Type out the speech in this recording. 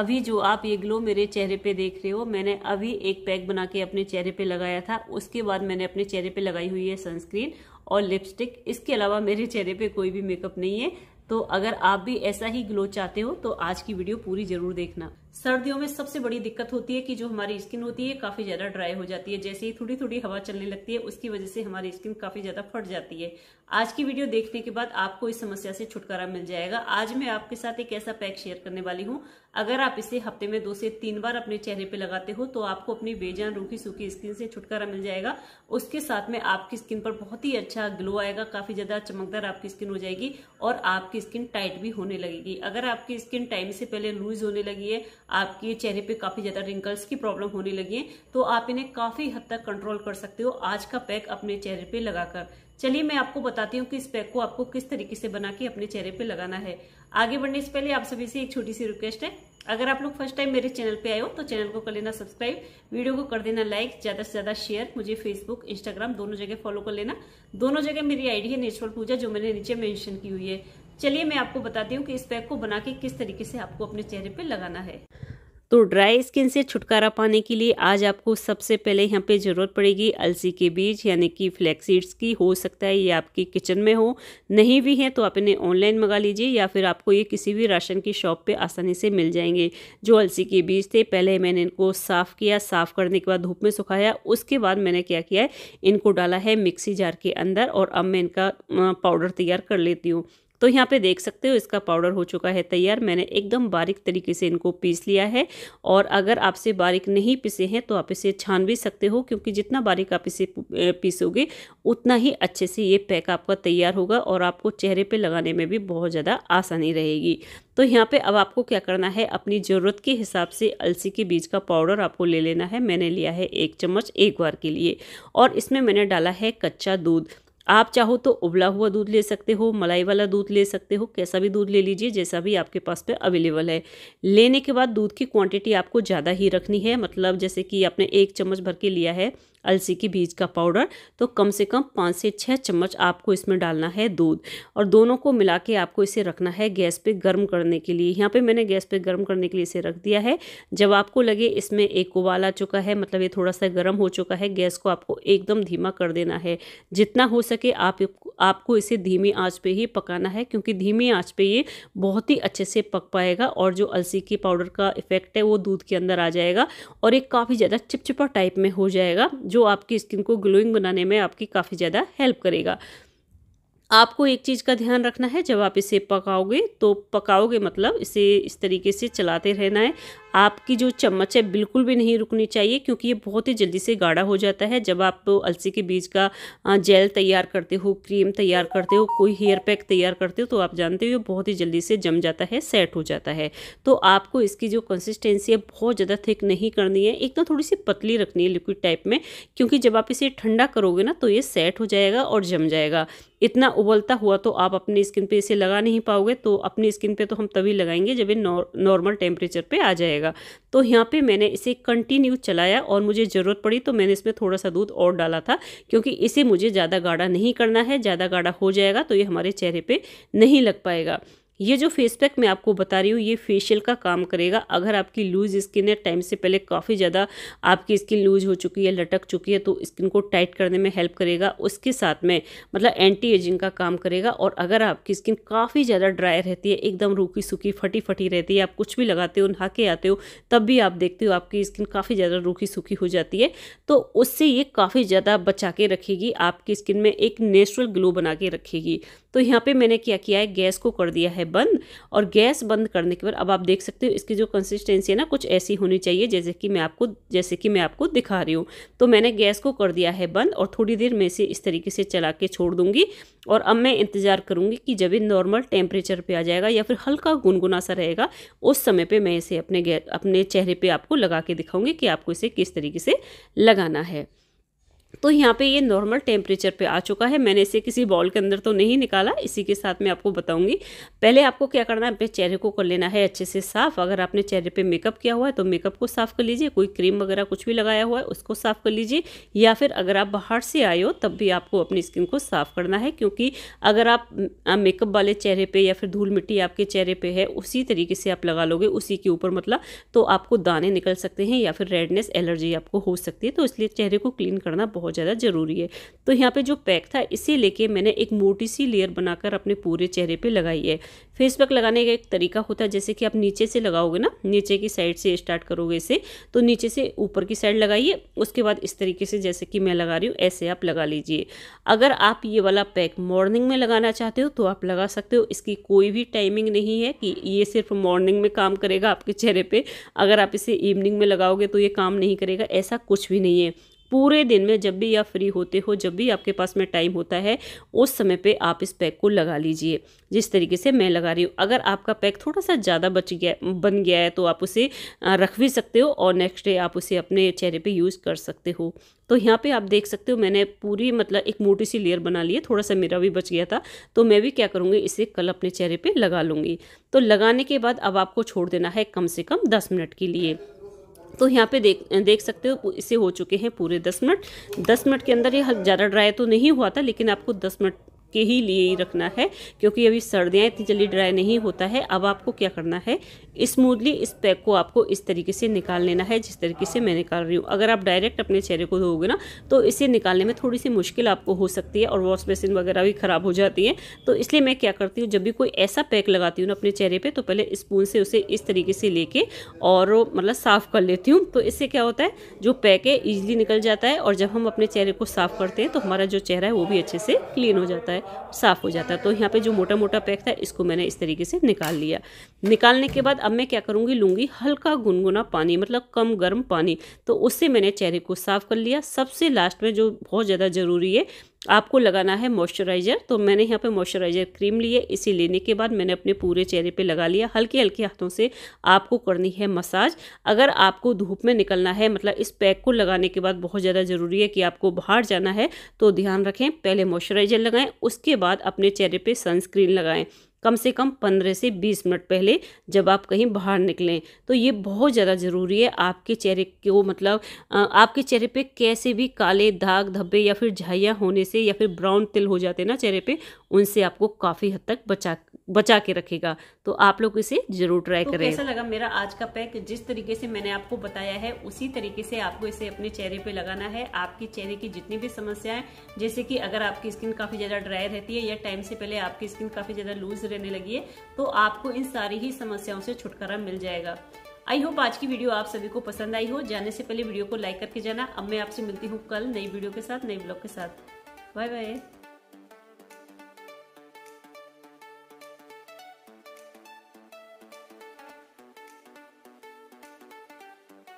अभी जो आप ये ग्लो मेरे चेहरे पे देख रहे हो मैंने अभी एक पैक बना के अपने चेहरे पे लगाया था उसके बाद मैंने अपने चेहरे पे लगाई हुई है सनस्क्रीन और लिपस्टिक इसके अलावा मेरे चेहरे पे कोई भी मेकअप नहीं है तो अगर आप भी ऐसा ही ग्लो चाहते हो तो आज की वीडियो पूरी जरूर देखना सर्दियों में सबसे बड़ी दिक्कत होती है कि जो हमारी स्किन होती है काफी ज्यादा ड्राई हो जाती है जैसे ही थोड़ी थोड़ी हवा चलने लगती है उसकी वजह से हमारी स्किन काफी ज्यादा फट जाती है आज की वीडियो देखने के बाद आपको इस समस्या से छुटकारा मिल जाएगा आज मैं आपके साथ एक ऐसा पैक शेयर करने वाली हूँ अगर आप इसे हफ्ते में दो से तीन बार अपने चेहरे पे लगाते हो तो आपको अपनी बेजान रूखी सूखी स्किन से छुटकारा मिल जाएगा उसके साथ में आपकी स्किन पर बहुत ही अच्छा ग्लो आएगा काफी ज्यादा चमकदार आपकी स्किन हो जाएगी और आपकी स्किन टाइट भी होने लगेगी अगर आपकी स्किन टाइम से पहले लूज होने लगी है आपके चेहरे पे काफी ज्यादा रिंकल्स की प्रॉब्लम होने लगी है तो आप इन्हें काफी हद तक कंट्रोल कर सकते हो आज का पैक अपने चेहरे पे लगाकर चलिए मैं आपको बताती हूँ कि इस पैक को आपको किस तरीके से बना के अपने चेहरे पे लगाना है आगे बढ़ने से पहले आप सभी से एक छोटी सी रिक्वेस्ट है अगर आप लोग फर्स्ट टाइम मेरे चैनल पे आए हो तो चैनल को कर लेना सब्सक्राइब वीडियो को कर देना लाइक ज्यादा से ज्यादा शेयर मुझे फेसबुक इंस्टाग्राम दोनों जगह फॉलो कर लेना दोनों जगह मेरी आईडी है नेचुरल पूजा जो मैंने नीचे मेंशन की हुई है चलिए मैं आपको बताती हूँ कि इस पैक को बना के किस तरीके से आपको अपने चेहरे पे लगाना है तो ड्राई स्किन से छुटकारा पाने के लिए आज आपको सबसे पहले यहाँ पे ज़रूरत पड़ेगी अलसी के बीज यानी कि फ्लैक्सीड्स की हो सकता है ये आपकी किचन में हो नहीं भी हैं तो आप इन्हें ऑनलाइन मंगा लीजिए या फिर आपको ये किसी भी राशन की शॉप पे आसानी से मिल जाएंगे जो अलसी के बीज थे पहले मैंने इनको साफ़ किया साफ़ करने के बाद धूप में सुखाया उसके बाद मैंने क्या किया है इनको डाला है मिक्सी जार के अंदर और अब मैं इनका पाउडर तैयार कर लेती हूँ तो यहाँ पे देख सकते हो इसका पाउडर हो चुका है तैयार मैंने एकदम बारीक तरीके से इनको पीस लिया है और अगर आपसे बारीक नहीं पीसे हैं तो आप इसे छान भी सकते हो क्योंकि जितना बारीक आप इसे पीसोगे उतना ही अच्छे से ये पैक आपका तैयार होगा और आपको चेहरे पर लगाने में भी बहुत ज़्यादा आसानी रहेगी तो यहाँ पे अब आपको क्या करना है अपनी ज़रूरत के हिसाब से अलसी के बीज का पाउडर आपको ले लेना है मैंने लिया है एक चम्मच एक बार के लिए और इसमें मैंने डाला है कच्चा दूध आप चाहो तो उबला हुआ दूध ले सकते हो मलाई वाला दूध ले सकते हो कैसा भी दूध ले लीजिए जैसा भी आपके पास पे अवेलेबल है लेने के बाद दूध की क्वांटिटी आपको ज़्यादा ही रखनी है मतलब जैसे कि आपने एक चम्मच भर के लिया है अलसी के बीज का पाउडर तो कम से कम पाँच से छः चम्मच आपको इसमें डालना है दूध और दोनों को मिला के आपको इसे रखना है गैस पे गर्म करने के लिए यहाँ पे मैंने गैस पे गर्म करने के लिए इसे रख दिया है जब आपको लगे इसमें एक उबाल आ चुका है मतलब ये थोड़ा सा गर्म हो चुका है गैस को आपको एकदम धीमा कर देना है जितना हो सके आप आपको इसे धीमी आंच पे ही पकाना है क्योंकि धीमी आंच पे ये बहुत ही अच्छे से पक पाएगा और जो अलसी के पाउडर का इफेक्ट है वो दूध के अंदर आ जाएगा और एक काफ़ी ज़्यादा चिपचिपा टाइप में हो जाएगा जो आपकी स्किन को ग्लोइंग बनाने में आपकी काफ़ी ज़्यादा हेल्प करेगा आपको एक चीज़ का ध्यान रखना है जब आप इसे पकाओगे तो पकाओगे मतलब इसे इस तरीके से चलाते रहना है आपकी जो चम्मच है बिल्कुल भी नहीं रुकनी चाहिए क्योंकि ये बहुत ही जल्दी से गाढ़ा हो जाता है जब आप तो अलसी के बीज का जेल तैयार करते हो क्रीम तैयार करते हो कोई हेयर पैक तैयार करते हो तो आप जानते हो बहुत ही जल्दी से जम जाता है सेट हो जाता है तो आपको इसकी जो कंसिस्टेंसी है बहुत ज़्यादा थिक नहीं करनी है एकदम थोड़ी सी पतली रखनी है लिक्विड टाइप में क्योंकि जब आप इसे ठंडा करोगे ना तो ये सेट हो जाएगा और जम जाएगा इतना उबलता हुआ तो आप अपनी स्किन पे इसे लगा नहीं पाओगे तो अपनी स्किन पे तो हम तभी लगाएंगे जब ये नॉर्मल टेम्परेचर पे आ जाएगा जाएगा तो यहाँ पे मैंने इसे कंटिन्यू चलाया और मुझे ज़रूरत पड़ी तो मैंने इसमें थोड़ा सा दूध और डाला था क्योंकि इसे मुझे ज़्यादा गाढ़ा नहीं करना है ज़्यादा गाढ़ा हो जाएगा तो ये हमारे चेहरे पर नहीं लग पाएगा ये जो फेस पैक मैं आपको बता रही हूँ ये फेशियल का काम करेगा अगर आपकी लूज स्किन है टाइम से पहले काफ़ी ज़्यादा आपकी स्किन लूज हो चुकी है लटक चुकी है तो स्किन को टाइट करने में हेल्प करेगा उसके साथ में मतलब एंटी एजिंग का काम करेगा और अगर आपकी स्किन काफ़ी ज़्यादा ड्राई रहती है एकदम रूखी सूखी फटी फटी रहती है आप कुछ भी लगाते हो नहा के आते हो तब भी आप देखते हो आपकी स्किन काफ़ी ज़्यादा रूखी सूखी हो जाती है तो उससे ये काफ़ी ज़्यादा बचा के रखेगी आपकी स्किन में एक नेचुरल ग्लो बना के रखेगी तो यहाँ पर मैंने क्या किया है गैस को कर दिया है है बंद और गैस बंद करने के बाद अब आप देख सकते हो इसकी जो कंसिस्टेंसी है ना कुछ ऐसी होनी चाहिए जैसे कि मैं आपको जैसे कि मैं आपको दिखा रही हूँ तो मैंने गैस को कर दिया है बंद और थोड़ी देर मैं इसे इस तरीके से चला के छोड़ दूँगी और अब मैं इंतज़ार करूँगी कि जब ये नॉर्मल टेम्परेचर पर आ जाएगा या फिर हल्का गुनगुना सा रहेगा उस समय पर मैं इसे अपने अपने चेहरे पर आपको लगा के दिखाऊँगी कि आपको इसे किस तरीके से लगाना है तो यहाँ पे ये नॉर्मल टेम्परेचर पे आ चुका है मैंने इसे किसी बॉल के अंदर तो नहीं निकाला इसी के साथ मैं आपको बताऊँगी पहले आपको क्या करना है अपने चेहरे को कर लेना है अच्छे से साफ़ अगर आपने चेहरे पर मेकअप किया हुआ है तो मेकअप को साफ़ कर लीजिए कोई क्रीम वगैरह कुछ भी लगाया हुआ है उसको साफ़ कर लीजिए या फिर अगर आप बाहर से आए हो तब भी आपको अपनी स्किन को साफ़ करना है क्योंकि अगर आप मेकअप वाले चेहरे पर या फिर धूल मिट्टी आपके चेहरे पर है उसी तरीके से आप लगा लोगे उसी के ऊपर मतलब तो आपको दाने निकल सकते हैं या फिर रेडनेस एलर्जी आपको हो सकती है तो इसलिए चेहरे को क्लीन करना बहुत बहुत ज़्यादा ज़रूरी है तो यहाँ पे जो पैक था इसे लेके मैंने एक मोटी सी लेयर बनाकर अपने पूरे चेहरे पे लगाई है फेस पैक लगाने का एक तरीका होता है जैसे कि आप नीचे से लगाओगे ना नीचे की साइड से स्टार्ट करोगे इसे तो नीचे से ऊपर की साइड लगाइए उसके बाद इस तरीके से जैसे कि मैं लगा रही हूँ ऐसे आप लगा लीजिए अगर आप ये वाला पैक मॉर्निंग में लगाना चाहते हो तो आप लगा सकते हो इसकी कोई भी टाइमिंग नहीं है कि ये सिर्फ मॉर्निंग में काम करेगा आपके चेहरे पर अगर आप इसे इवनिंग में लगाओगे तो ये काम नहीं करेगा ऐसा कुछ भी नहीं है पूरे दिन में जब भी आप फ्री होते हो जब भी आपके पास में टाइम होता है उस समय पे आप इस पैक को लगा लीजिए जिस तरीके से मैं लगा रही हूँ अगर आपका पैक थोड़ा सा ज़्यादा बच गया बन गया है तो आप उसे रख भी सकते हो और नेक्स्ट डे आप उसे अपने चेहरे पे यूज़ कर सकते हो तो यहाँ पे आप देख सकते हो मैंने पूरी मतलब एक मोटी सी लेयर बना ली है थोड़ा सा मेरा भी बच गया था तो मैं भी क्या करूँगी इसे कल अपने चेहरे पर लगा लूँगी तो लगाने के बाद अब आपको छोड़ देना है कम से कम दस मिनट के लिए तो यहाँ पे देख देख सकते हो इसे हो चुके हैं पूरे दस मिनट दस मिनट के अंदर ये ज़्यादा ड्राई तो नहीं हुआ था लेकिन आपको दस मिनट के ही लिए ही रखना है क्योंकि अभी सर्दियाँ इतनी जल्दी ड्राई नहीं होता है अब आपको क्या करना है स्मूदली इस पैक को आपको इस तरीके से निकाल लेना है जिस तरीके से मैं निकाल रही हूँ अगर आप डायरेक्ट अपने चेहरे को धोगे ना तो इसे निकालने में थोड़ी सी मुश्किल आपको हो सकती है और वॉश बेसिन वगैरह भी ख़राब हो जाती है तो इसलिए मैं क्या करती हूँ जब भी कोई ऐसा पैक लगाती हूँ ना अपने चेहरे पर तो पहले स्पून से उसे इस तरीके से लेके और मतलब साफ़ कर लेती हूँ तो इससे क्या होता है जो पैक है ईजिली निकल जाता है और जब हम अपने चेहरे को साफ़ करते हैं तो हमारा जो चेहरा है वो भी अच्छे से क्लीन हो जाता है साफ़ हो जाता है तो यहाँ पे जो मोटा मोटा पैक था इसको मैंने इस तरीके से निकाल लिया निकालने के बाद अब मैं क्या करूँगी लूँगी हल्का गुनगुना पानी मतलब कम गर्म पानी तो उससे मैंने चेहरे को साफ़ कर लिया सबसे लास्ट में जो बहुत ज़्यादा ज़रूरी है आपको लगाना है मॉइस्चराइज़र तो मैंने यहाँ पे मॉइस्चराइज़र क्रीम लिए इसी लेने के बाद मैंने अपने पूरे चेहरे पे लगा लिया हल्के हल्के हाथों से आपको करनी है मसाज अगर आपको धूप में निकलना है मतलब इस पैक को लगाने के बाद बहुत ज़्यादा ज़रूरी है कि आपको बाहर जाना है तो ध्यान रखें पहले मॉइस्चराइज़र लगाएँ उसके बाद अपने चेहरे पर सनस्क्रीन लगाएँ कम से कम पंद्रह से बीस मिनट पहले जब आप कहीं बाहर निकलें तो ये बहुत ज़्यादा ज़रूरी है आपके चेहरे को मतलब आपके चेहरे पे कैसे भी काले दाग धब्बे या फिर झाइया होने से या फिर ब्राउन तिल हो जाते हैं ना चेहरे पे उनसे आपको काफ़ी हद तक बचा बचा के रखेगा तो आप लोग इसे जरूर ट्राई तो करें कैसा लगा मेरा आज का पैक जिस तरीके से मैंने आपको बताया है उसी तरीके से आपको इसे अपने चेहरे पे लगाना है आपके चेहरे की जितनी भी समस्याएं जैसे कि अगर आपकी स्किन काफ़ी ज़्यादा ड्राई रहती है या टाइम से पहले आपकी स्किन काफ़ी ज़्यादा लूज रहने लगी है तो आपको इन सारी ही समस्याओं से छुटकारा मिल जाएगा आई होप आज की वीडियो आप सभी को पसंद आई हो जाने से पहले वीडियो को लाइक करके जाना अब मैं आपसे मिलती हूँ कल नई वीडियो के साथ नई ब्लॉग के साथ बाय बाय